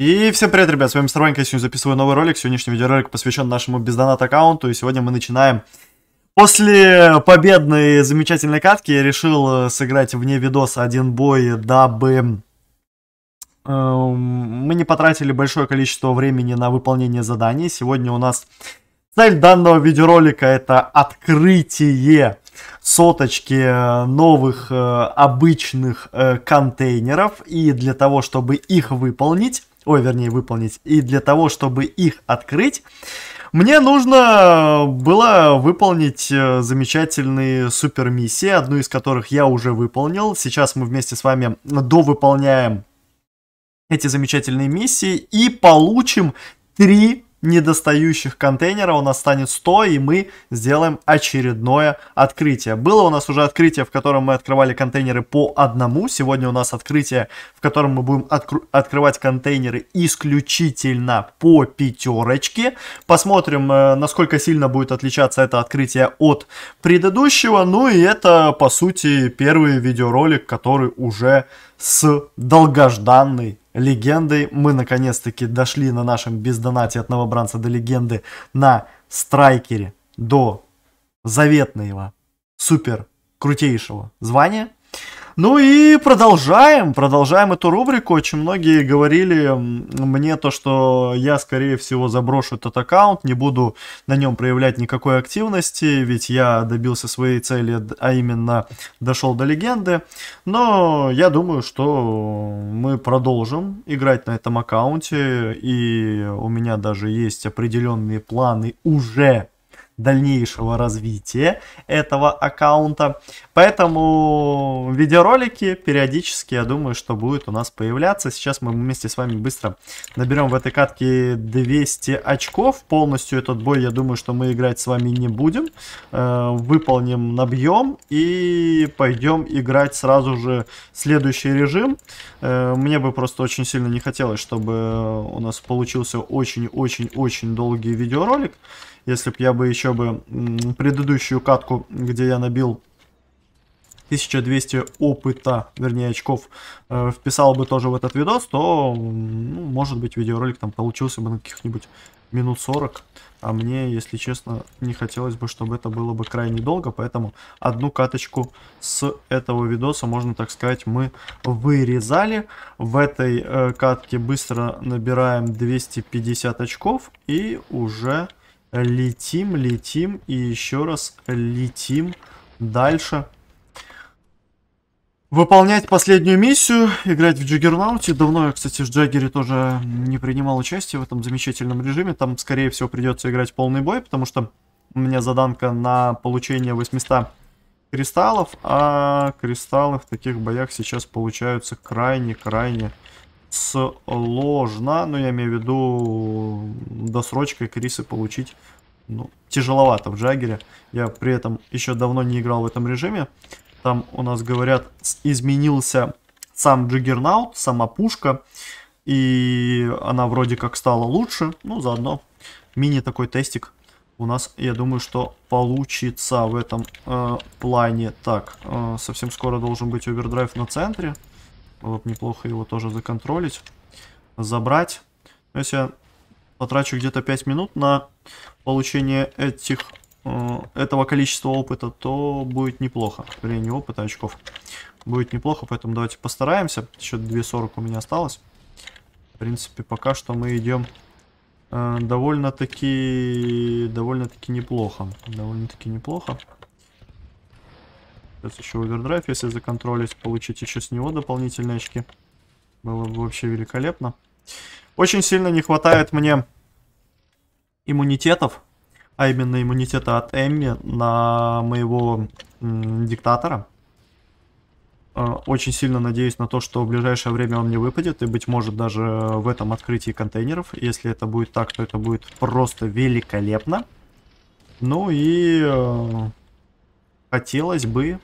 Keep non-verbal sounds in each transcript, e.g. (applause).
И всем привет, ребят, с вами Стройка, я сегодня записываю новый ролик, сегодняшний видеоролик посвящен нашему бездонат аккаунту, и сегодня мы начинаем. После победной замечательной катки я решил э, сыграть вне видоса один бой, дабы э, мы не потратили большое количество времени на выполнение заданий. Сегодня у нас цель данного видеоролика это открытие соточки э, новых э, обычных э, контейнеров. И для того, чтобы их выполнить, ой, вернее, выполнить. И для того, чтобы их открыть, мне нужно было выполнить э, замечательные супер миссии, одну из которых я уже выполнил. Сейчас мы вместе с вами довыполняем эти замечательные миссии и получим три недостающих контейнера у нас станет 100, и мы сделаем очередное открытие. Было у нас уже открытие, в котором мы открывали контейнеры по одному. Сегодня у нас открытие, в котором мы будем открывать контейнеры исключительно по пятерочке. Посмотрим, э, насколько сильно будет отличаться это открытие от предыдущего. Ну и это, по сути, первый видеоролик, который уже с долгожданной легендой. Мы наконец-таки дошли на нашем бездонате от новобранца до легенды на страйкере до заветного супер крутейшего звания. Ну и продолжаем, продолжаем эту рубрику. Очень многие говорили мне то, что я, скорее всего, заброшу этот аккаунт, не буду на нем проявлять никакой активности, ведь я добился своей цели, а именно дошел до легенды. Но я думаю, что мы продолжим играть на этом аккаунте, и у меня даже есть определенные планы уже дальнейшего развития этого аккаунта. Поэтому видеоролики периодически, я думаю, что будут у нас появляться. Сейчас мы вместе с вами быстро наберем в этой катке 200 очков. Полностью этот бой, я думаю, что мы играть с вами не будем. Э, выполним, набьем и пойдем играть сразу же следующий режим. Э, мне бы просто очень сильно не хотелось, чтобы у нас получился очень-очень-очень долгий видеоролик. Если бы я бы еще бы предыдущую катку, где я набил 1200 опыта, вернее очков, э, вписал бы тоже в этот видос, то, ну, может быть, видеоролик там получился бы на каких-нибудь минут 40. А мне, если честно, не хотелось бы, чтобы это было бы крайне долго, поэтому одну каточку с этого видоса, можно так сказать, мы вырезали. В этой э, катке быстро набираем 250 очков и уже летим, летим и еще раз летим дальше. Выполнять последнюю миссию, играть в Джиггернауте. Давно я, кстати, в Джаггере тоже не принимал участие в этом замечательном режиме. Там, скорее всего, придется играть полный бой, потому что у меня заданка на получение 800 кристаллов, а кристаллы в таких боях сейчас получаются крайне-крайне сложно, но я имею в виду досрочкой Крисы получить ну, тяжеловато в Джаггере. Я при этом еще давно не играл в этом режиме. Там у нас, говорят, изменился сам Джиггернаут, сама пушка. И она вроде как стала лучше. Ну, заодно мини такой тестик у нас, я думаю, что получится в этом э, плане. Так, э, совсем скоро должен быть овердрайв на центре. Было бы неплохо его тоже законтролить, забрать. Но ну, если я потрачу где-то 5 минут на получение этих, э, этого количества опыта, то будет неплохо. Вернее, не опыта, а очков. Будет неплохо, поэтому давайте постараемся. Еще 2.40 у меня осталось. В принципе, пока что мы идем э, довольно-таки довольно-таки неплохо. Довольно-таки неплохо. Сейчас еще овердрайв, если законтролить, получить еще с него дополнительные очки. Было бы вообще великолепно. Очень сильно не хватает мне иммунитетов, а именно иммунитета от Эмми на моего диктатора. Э, очень сильно надеюсь на то, что в ближайшее время он мне выпадет, и, быть может, даже в этом открытии контейнеров. Если это будет так, то это будет просто великолепно. Ну и э, хотелось бы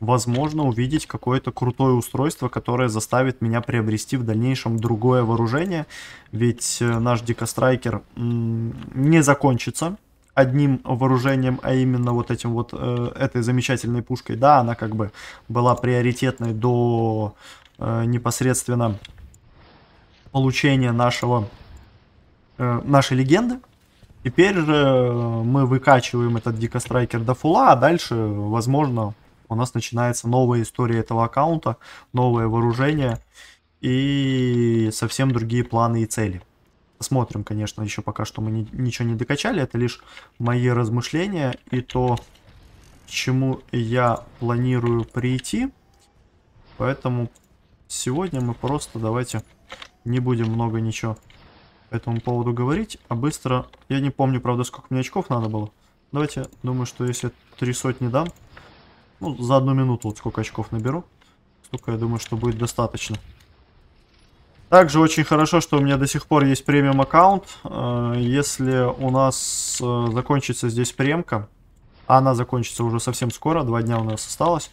возможно увидеть какое-то крутое устройство, которое заставит меня приобрести в дальнейшем другое вооружение. Ведь э, наш дикострайкер не закончится одним вооружением, а именно вот этим вот э, этой замечательной пушкой. Да, она как бы была приоритетной до э, непосредственно получения нашего э, нашей легенды. Теперь же э, мы выкачиваем этот дикострайкер до фула, а дальше, возможно, у нас начинается новая история этого аккаунта, новое вооружение и совсем другие планы и цели. Посмотрим, конечно, еще пока что мы не, ничего не докачали, это лишь мои размышления и то, к чему я планирую прийти. Поэтому сегодня мы просто давайте не будем много ничего по этому поводу говорить, а быстро... Я не помню, правда, сколько мне очков надо было. Давайте, думаю, что если три сотни дам, ну, за одну минуту вот сколько очков наберу. Столько, я думаю, что будет достаточно. Также очень хорошо, что у меня до сих пор есть премиум аккаунт. Э, если у нас э, закончится здесь премка, а она закончится уже совсем скоро, два дня у нас осталось,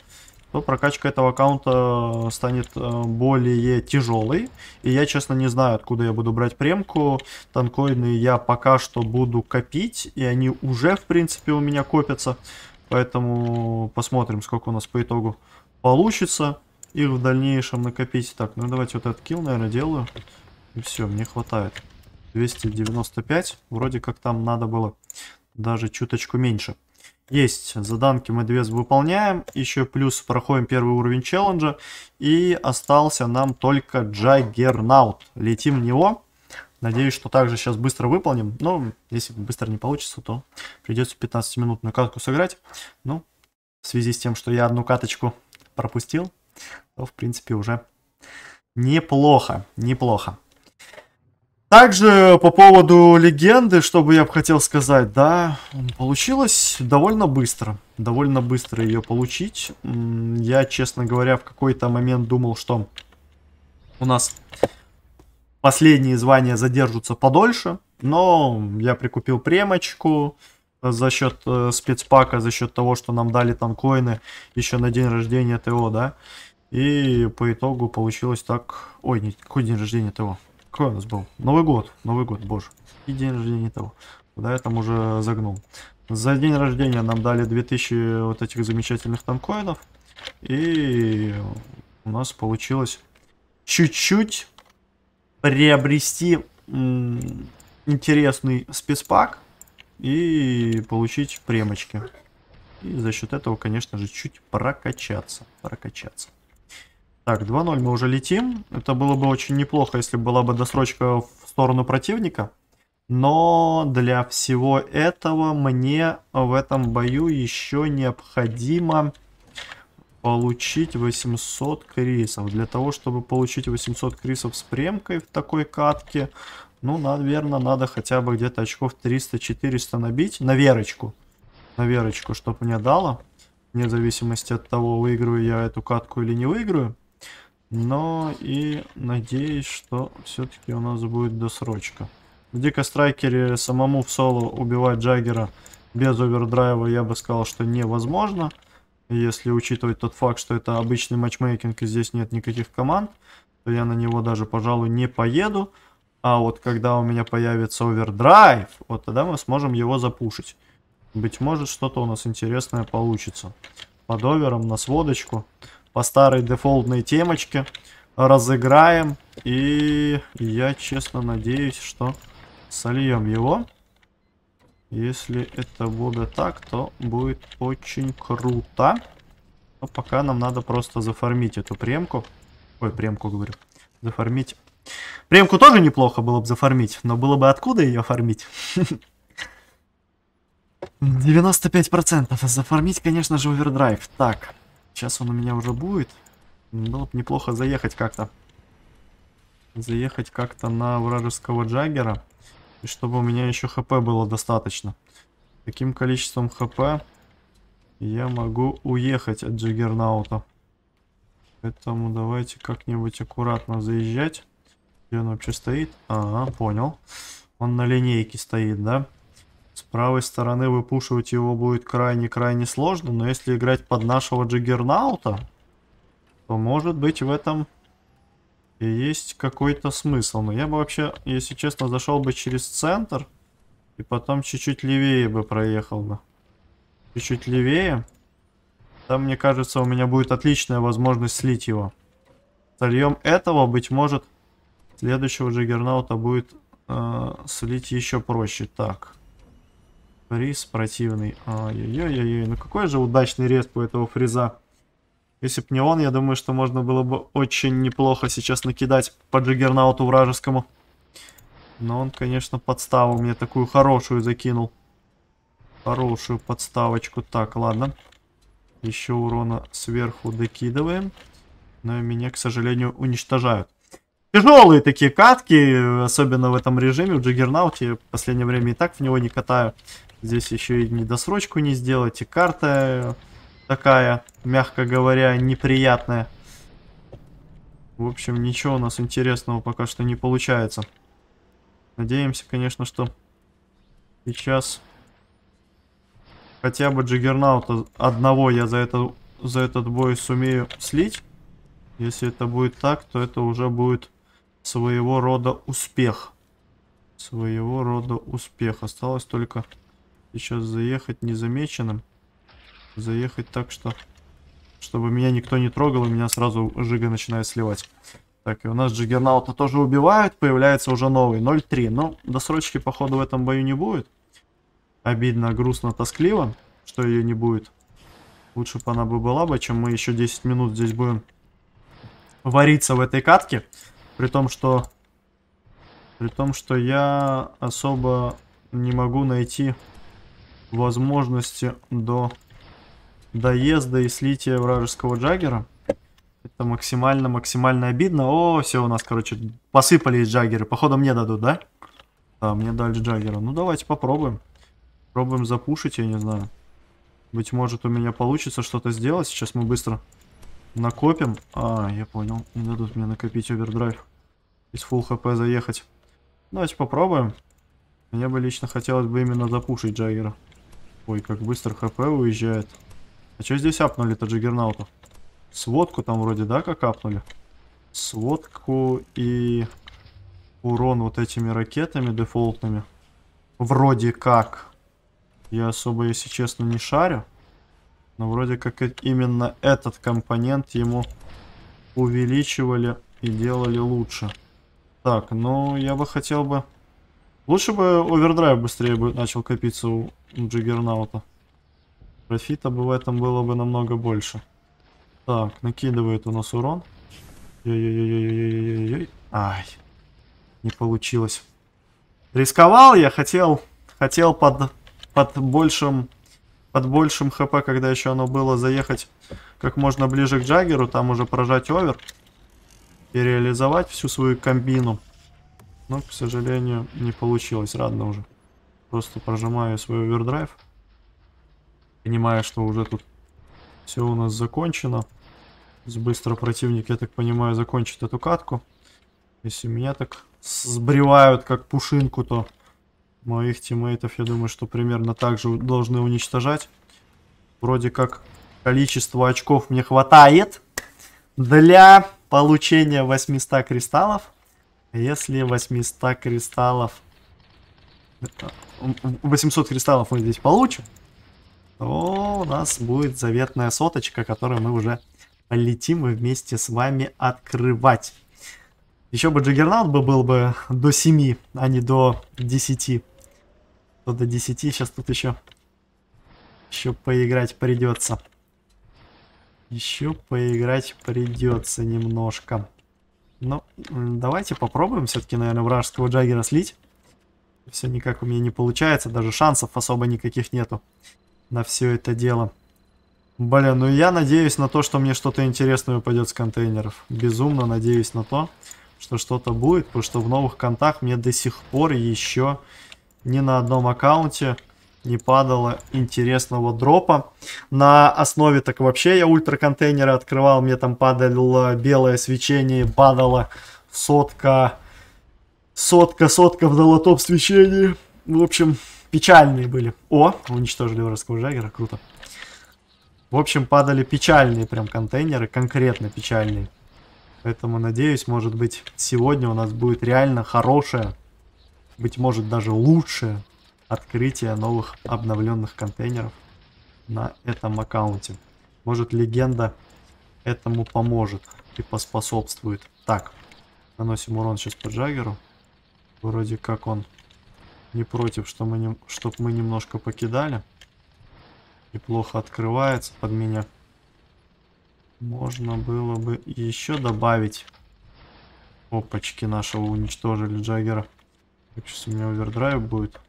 то прокачка этого аккаунта станет э, более тяжелой. И я, честно, не знаю, откуда я буду брать премку. Танкоины я пока что буду копить, и они уже, в принципе, у меня копятся. Поэтому посмотрим, сколько у нас по итогу получится их в дальнейшем накопить. Так, ну давайте вот этот килл, наверное, делаю. И все, мне хватает. 295. Вроде как там надо было даже чуточку меньше. Есть заданки мы две выполняем, еще плюс проходим первый уровень челленджа. И остался нам только Джаггернаут. Летим в него. Надеюсь, что также сейчас быстро выполним. Но если быстро не получится, то придется 15-минутную катку сыграть. Ну, в связи с тем, что я одну каточку пропустил, то, в принципе, уже неплохо, неплохо. Также по поводу легенды, что бы я хотел сказать, да, получилось довольно быстро. Довольно быстро ее получить. Я, честно говоря, в какой-то момент думал, что у нас последние звания задержатся подольше, но я прикупил премочку за счет э, спецпака, за счет того, что нам дали там еще на день рождения ТО, да. И по итогу получилось так... Ой, не, какой день рождения ТО? Какой у нас был? Новый год, Новый год, боже. И день рождения ТО. Да, я там уже загнул. За день рождения нам дали 2000 вот этих замечательных там И у нас получилось чуть-чуть приобрести интересный спецпак и получить премочки. И за счет этого, конечно же, чуть прокачаться. Прокачаться. Так, 2-0 мы уже летим. Это было бы очень неплохо, если была бы досрочка в сторону противника. Но для всего этого мне в этом бою еще необходимо получить 800 крисов. Для того, чтобы получить 800 крисов с премкой в такой катке, ну, наверное, надо хотя бы где-то очков 300-400 набить на верочку. На верочку, чтобы мне дало. Вне зависимости от того, выиграю я эту катку или не выиграю. Но и надеюсь, что все-таки у нас будет досрочка. В Дико Страйкере самому в соло убивать Джаггера без овердрайва, я бы сказал, что невозможно. Невозможно. Если учитывать тот факт, что это обычный матчмейкинг и здесь нет никаких команд, то я на него даже, пожалуй, не поеду. А вот когда у меня появится овердрайв, вот тогда мы сможем его запушить. Быть может, что-то у нас интересное получится. Под овером на сводочку. По старой дефолтной темочке. Разыграем. И я честно надеюсь, что сольем его. Если это будет так, то будет очень круто. Но пока нам надо просто зафармить эту премку. Ой, премку говорю. Зафармить. Премку тоже неплохо было бы зафармить, но было бы откуда ее фармить. 95% зафармить, конечно же, овердрайв. Так, сейчас он у меня уже будет. Было бы неплохо заехать как-то. Заехать как-то на вражеского джаггера. И чтобы у меня еще хп было достаточно. Таким количеством хп я могу уехать от Джиггернаута. Поэтому давайте как-нибудь аккуратно заезжать. Где он вообще стоит? Ага, понял. Он на линейке стоит, да? С правой стороны выпушивать его будет крайне-крайне сложно. Но если играть под нашего Джиггернаута, то может быть в этом есть какой-то смысл. Но я бы вообще, если честно, зашел бы через центр. И потом чуть-чуть левее бы проехал бы. Чуть-чуть левее. Там, мне кажется, у меня будет отличная возможность слить его. Сольем этого, быть может, следующего же гернаута будет э, слить еще проще. Так. Фриз противный. Ай-яй-яй-яй. Ну какой же удачный рез у этого фриза. Если бы не он, я думаю, что можно было бы очень неплохо сейчас накидать по джиггернауту вражескому. Но он, конечно, подставу мне такую хорошую закинул. Хорошую подставочку. Так, ладно. Еще урона сверху докидываем. Но меня, к сожалению, уничтожают. Тяжелые такие катки, особенно в этом режиме, в Джиггернауте. В последнее время и так в него не катаю. Здесь еще и недосрочку не сделать, и карта такая, мягко говоря, неприятная. В общем, ничего у нас интересного пока что не получается. Надеемся, конечно, что сейчас хотя бы Джиггернаута одного я за, это, за этот бой сумею слить. Если это будет так, то это уже будет своего рода успех. Своего рода успех. Осталось только сейчас заехать незамеченным заехать так, что... Чтобы меня никто не трогал, и меня сразу Жига начинает сливать. Так, и у нас Джиггернаута тоже убивают, появляется уже новый, 0-3. но ну, досрочки, походу, в этом бою не будет. Обидно, грустно, тоскливо, что ее не будет. Лучше бы она была бы, чем мы еще 10 минут здесь будем вариться в этой катке. При том, что... При том, что я особо не могу найти возможности до доезда и слития вражеского джаггера. Это максимально-максимально обидно. О, все, у нас, короче, посыпались джаггеры. Походу мне дадут, да? Да, мне дали джаггера. Ну, давайте попробуем. Пробуем запушить, я не знаю. Быть может, у меня получится что-то сделать. Сейчас мы быстро накопим. А, я понял. Не дадут мне накопить овердрайв. Из full хп заехать. Давайте попробуем. Мне бы лично хотелось бы именно запушить джаггера. Ой, как быстро хп уезжает. А что здесь апнули-то джиггернаутов? Сводку там вроде, да, как апнули? Сводку и урон вот этими ракетами дефолтными. Вроде как. Я особо, если честно, не шарю. Но вроде как именно этот компонент ему увеличивали и делали лучше. Так, ну я бы хотел бы... Лучше бы овердрайв быстрее бы начал копиться у Джиггернаута. Профита бы в этом было бы намного больше. Так, накидывает у нас урон. Ой-ой-ой-ой-ой-ой-ой. Ай. Не получилось. Рисковал я, хотел, хотел под, под большим под большим хп, когда еще оно было, заехать как можно ближе к Джаггеру, там уже прожать овер и реализовать всю свою комбину. Но, к сожалению, не получилось, радно уже. Просто прожимаю свой овердрайв. Понимая, что уже тут все у нас закончено. Быстро противник, я так понимаю, закончит эту катку. Если меня так сбривают, как пушинку, то моих тиммейтов, я думаю, что примерно так же должны уничтожать. Вроде как количество очков мне хватает для получения 800 кристаллов. Если 800 кристаллов... 800 э, кристаллов мы здесь получим, то у нас будет заветная соточка, которую мы уже полетим и вместе с вами открывать. Еще бы Джиггернаут бы был бы до 7, а не до 10. То до 10 сейчас тут еще, еще поиграть придется. Еще поиграть придется немножко. Ну, давайте попробуем все-таки, наверное, вражеского Джаггера слить. Все никак у меня не получается, даже шансов особо никаких нету на все это дело. Блин, ну я надеюсь на то, что мне что-то интересное упадет с контейнеров. Безумно надеюсь на то, что что-то будет, потому что в новых контах мне до сих пор еще ни на одном аккаунте не падало интересного дропа. На основе так вообще я ультра контейнеры открывал, мне там падало белое свечение, падало сотка, сотка, сотка в золотом свечении. В общем, Печальные были. О, уничтожили вражеского жагера, круто. В общем, падали печальные прям контейнеры, конкретно печальные. Поэтому, надеюсь, может быть, сегодня у нас будет реально хорошее, быть может, даже лучшее открытие новых обновленных контейнеров на этом аккаунте. Может, легенда этому поможет и поспособствует. Так, наносим урон сейчас по Джаггеру. Вроде как он не против, что мы не, чтоб мы немножко покидали. И плохо открывается под меня. Можно было бы еще добавить. Опачки нашего уничтожили Джаггера. сейчас у меня овердрайв будет.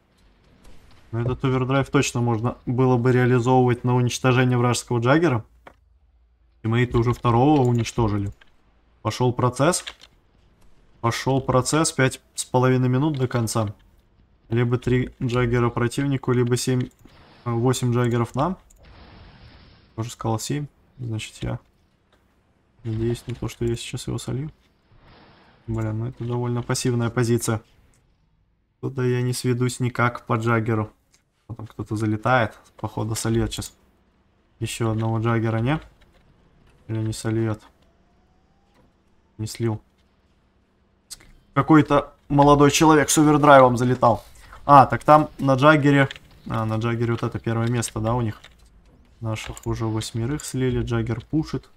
Но этот овердрайв точно можно было бы реализовывать на уничтожение вражеского Джаггера. И мы это уже второго уничтожили. Пошел процесс. Пошел процесс. Пять с половиной минут до конца. Либо 3 джаггера противнику, либо 7, 8 а, джаггеров нам. Тоже сказал 7. Значит, я надеюсь на то, что я сейчас его солью. Блин, ну это довольно пассивная позиция. Туда я не сведусь никак по джаггеру. Потом кто-то залетает, походу сольет сейчас. Еще одного джаггера не? Или не сольет? Не слил. Какой-то молодой человек с овердрайвом залетал. А, так там на Джаггере... А, на Джаггере вот это первое место, да, у них? Наших уже восьмерых слили. Джаггер пушит.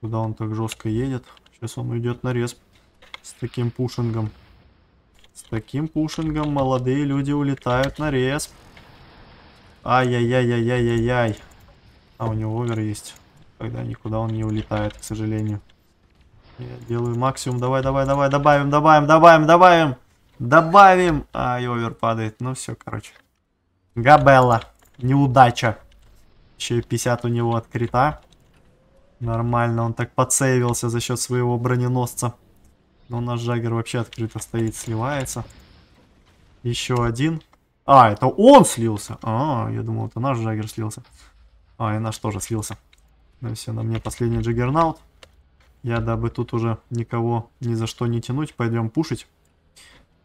Куда он так жестко едет? Сейчас он уйдет на респ. С таким пушингом. С таким пушингом молодые люди улетают на респ. Ай-яй-яй-яй-яй-яй-яй. А у него овер есть. Когда никуда он не улетает, к сожалению. Я делаю максимум. Давай, давай, давай, добавим, добавим, добавим, добавим. Добавим. А, и овер падает. Ну все, короче. Габелла. Неудача. Еще и 50 у него открита. Нормально, он так подсейвился за счет своего броненосца. Но наш Джаггер вообще открыто стоит, сливается. Еще один. А, это он слился. А, я думал, это наш Джаггер слился. А, и наш тоже слился. Ну все, на мне последний Джаггернаут. Я, дабы тут уже никого ни за что не тянуть, пойдем пушить.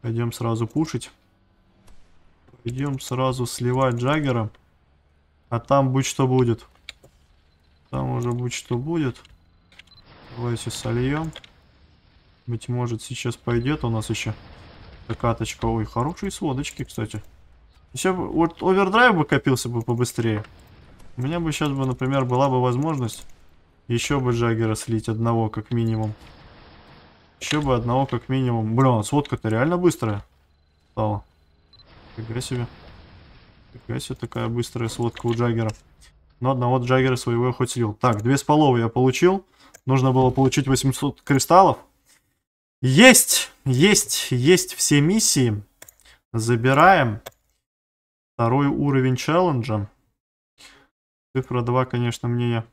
Пойдем сразу пушить. Пойдем сразу сливать Джаггера. А там будь что будет. Там уже будь что будет. Давайте сольем. Быть может сейчас пойдет у нас еще закаточка, Ой, хорошие сводочки, кстати. Еще вот овердрайв бы копился бы побыстрее. У меня бы сейчас бы, например, была бы возможность еще бы Джаггера слить одного как минимум. Еще бы одного как минимум. Блин, сводка-то реально быстрая стала. Фига себе. Фига себе такая быстрая сводка у Джаггера. Но ну, одного Джаггера своего я хоть слил. Так, две с половой я получил. Нужно было получить 800 кристаллов. Есть! Есть! Есть все миссии. Забираем. Второй уровень челленджа. Цифра 2, конечно, мне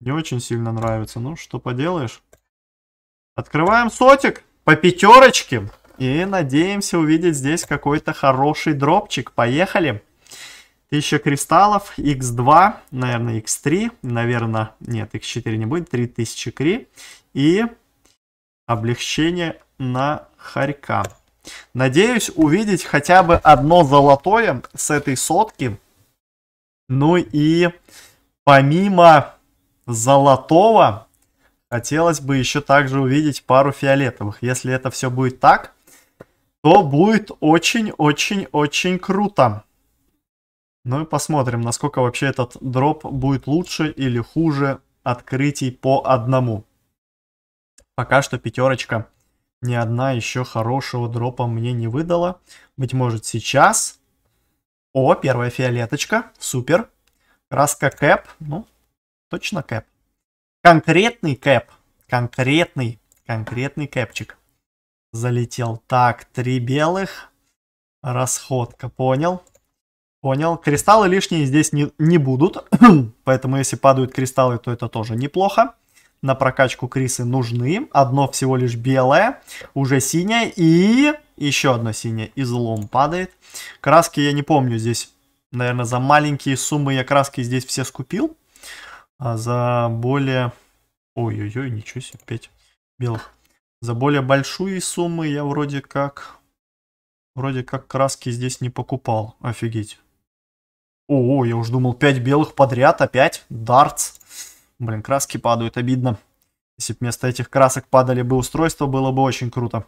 не очень сильно нравится. Ну, что поделаешь. Открываем сотик по пятерочке. И надеемся увидеть здесь какой-то хороший дропчик. Поехали. 1000 кристаллов, x2, наверное, x3, наверное, нет, x4 не будет, 3000 кри. И облегчение на хорька. Надеюсь увидеть хотя бы одно золотое с этой сотки. Ну и помимо золотого Хотелось бы еще также увидеть пару фиолетовых. Если это все будет так, то будет очень-очень-очень круто. Ну и посмотрим, насколько вообще этот дроп будет лучше или хуже открытий по одному. Пока что пятерочка ни одна еще хорошего дропа мне не выдала. Быть может сейчас. О, первая фиолеточка. Супер. Краска кэп. Ну, точно кэп. Конкретный кэп. Конкретный, конкретный кэпчик. Залетел. Так, три белых. Расходка, понял. Понял. Кристаллы лишние здесь не, не будут. (clears throat) Поэтому если падают кристаллы, то это тоже неплохо. На прокачку Крисы нужны. Одно всего лишь белое. Уже синее. И еще одно синее. Излом падает. Краски я не помню здесь. Наверное, за маленькие суммы я краски здесь все скупил а за более... Ой-ой-ой, ничего себе, 5 белых. За более большие суммы я вроде как... Вроде как краски здесь не покупал. Офигеть. О, я уж думал 5 белых подряд, опять. Дартс. Блин, краски падают, обидно. Если бы вместо этих красок падали бы устройства, было бы очень круто.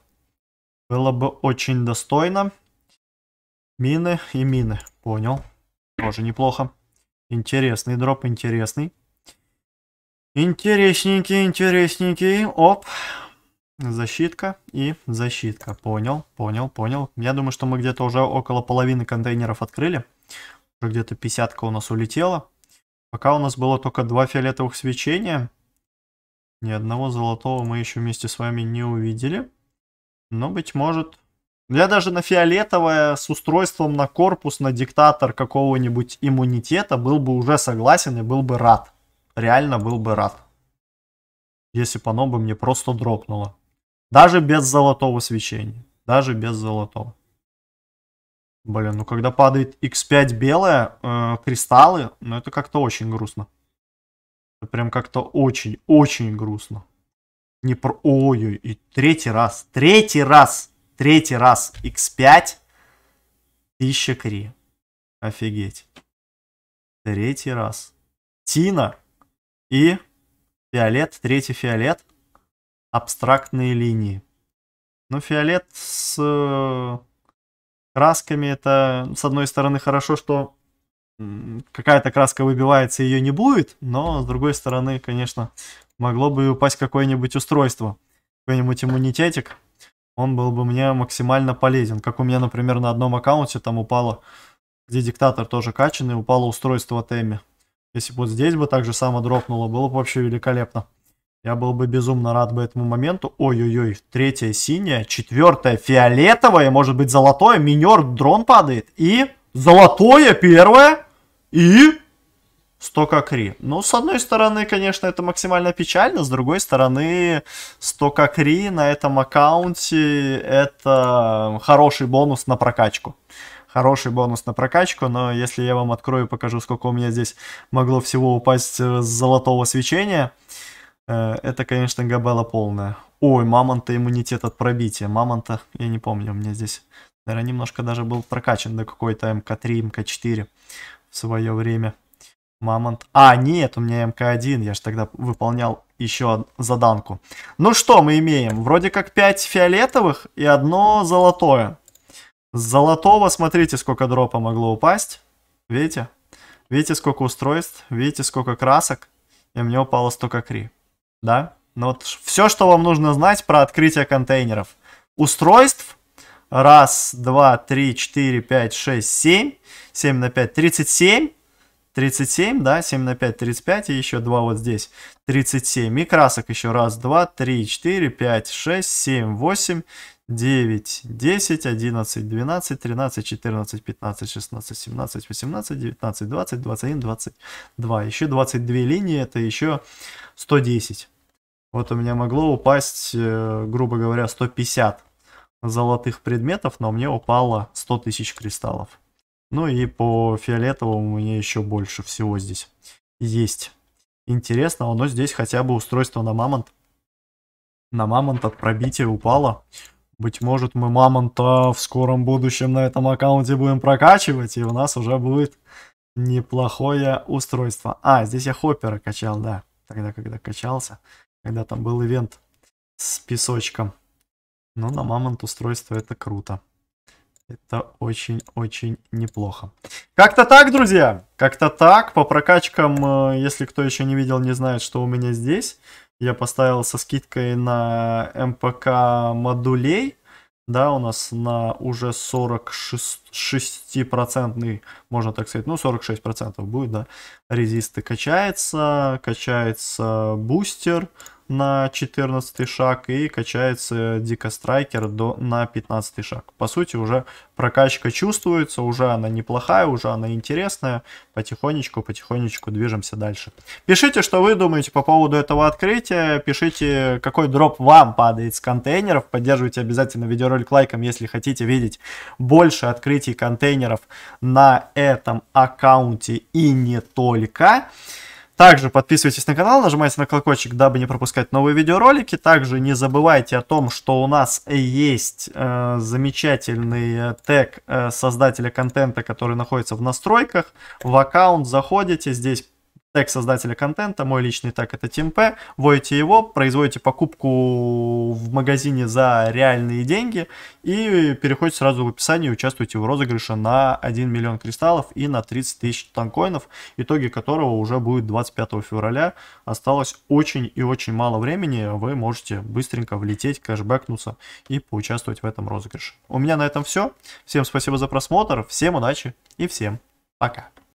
Было бы очень достойно. Мины и мины. Понял. Тоже неплохо. Интересный дроп, интересный. Интересненький, интересненький. Оп. Защитка и защитка. Понял, понял, понял. Я думаю, что мы где-то уже около половины контейнеров открыли. Уже где-то 50 у нас улетела. Пока у нас было только два фиолетовых свечения. Ни одного золотого мы еще вместе с вами не увидели. Но, быть может... Я даже на фиолетовое с устройством на корпус, на диктатор какого-нибудь иммунитета был бы уже согласен и был бы рад реально был бы рад. Если бы оно бы мне просто дропнуло. Даже без золотого свечения. Даже без золотого. Блин, ну когда падает x5 белая, э, кристаллы, ну это как-то очень грустно. Это прям как-то очень-очень грустно. Не про... Ой-ой, и третий раз, третий раз, третий раз x5, 1000 кри. Офигеть. Третий раз. Тина и фиолет, третий фиолет, абстрактные линии. Ну, фиолет с э, красками, это, с одной стороны, хорошо, что какая-то краска выбивается, ее не будет, но, с другой стороны, конечно, могло бы упасть какое-нибудь устройство, какой-нибудь иммунитетик, он был бы мне максимально полезен. Как у меня, например, на одном аккаунте там упало, где диктатор тоже качанный, упало устройство от Эмми. Если бы вот здесь бы так же само дропнуло, было бы вообще великолепно. Я был бы безумно рад бы этому моменту. Ой-ой-ой, третья синяя, четвертая фиолетовая, может быть золотое. Минер, дрон падает. И золотое первое. И 100 кокри. Ну, с одной стороны, конечно, это максимально печально, с другой стороны, 100 кокри на этом аккаунте это хороший бонус на прокачку хороший бонус на прокачку, но если я вам открою и покажу, сколько у меня здесь могло всего упасть э, с золотого свечения, э, это, конечно, габела полная. Ой, мамонта иммунитет от пробития. Мамонта, я не помню, у меня здесь, наверное, немножко даже был прокачан до какой-то МК3, МК4 в свое время. Мамонт. А, нет, у меня МК1, я же тогда выполнял еще заданку. Ну что мы имеем? Вроде как 5 фиолетовых и одно золотое. С золотого, смотрите, сколько дропа могло упасть. Видите? Видите, сколько устройств? Видите, сколько красок? И мне упало столько кри. Да? Ну вот все, что вам нужно знать про открытие контейнеров. Устройств. Раз, два, три, четыре, пять, шесть, семь. Семь на пять, тридцать семь. тридцать семь, да, семь на пять, тридцать пять и еще два вот здесь, тридцать семь И красок еще раз, два, три, четыре, пять, шесть, семь, восемь. 9, 10, 11, 12, 13, 14, 15, 16, 17, 18, 19, 20, 21, 22. Еще 22 линии, это еще 110. Вот у меня могло упасть, э, грубо говоря, 150 золотых предметов, но мне упало 100 тысяч кристаллов. Ну и по фиолетовому у меня еще больше всего здесь есть интересного, но здесь хотя бы устройство на мамонт. На мамонт от пробития упало. Быть может, мы мамонта в скором будущем на этом аккаунте будем прокачивать, и у нас уже будет неплохое устройство. А, здесь я хоппера качал, да, тогда, когда качался, когда там был ивент с песочком. Но ну, на мамонт устройство это круто. Это очень-очень неплохо. Как-то так, друзья. Как-то так. По прокачкам, э, если кто еще не видел, не знает, что у меня здесь я поставил со скидкой на МПК модулей. Да, у нас на уже 46%, можно так сказать, ну 46% будет, да, резисты качается, качается бустер на 14 шаг и качается дикострайкер до, на 15 шаг. По сути уже прокачка чувствуется, уже она неплохая, уже она интересная. Потихонечку, потихонечку движемся дальше. Пишите, что вы думаете по поводу этого открытия, пишите, какой дроп вам падает с контейнеров. Поддерживайте обязательно видеоролик лайком, если хотите видеть больше открытий контейнеров на этом аккаунте и не только ролика. Также подписывайтесь на канал, нажимайте на колокольчик, дабы не пропускать новые видеоролики. Также не забывайте о том, что у нас э, есть э, замечательный э, тег э, создателя контента, который находится в настройках. В аккаунт заходите, здесь тег создателя контента, мой личный тег это TeamP, вводите его, производите покупку в магазине за реальные деньги и переходите сразу в описание и участвуйте в розыгрыше на 1 миллион кристаллов и на 30 тысяч танкоинов, итоги которого уже будет 25 февраля. Осталось очень и очень мало времени, вы можете быстренько влететь, кэшбэкнуться и поучаствовать в этом розыгрыше. У меня на этом все. Всем спасибо за просмотр, всем удачи и всем пока.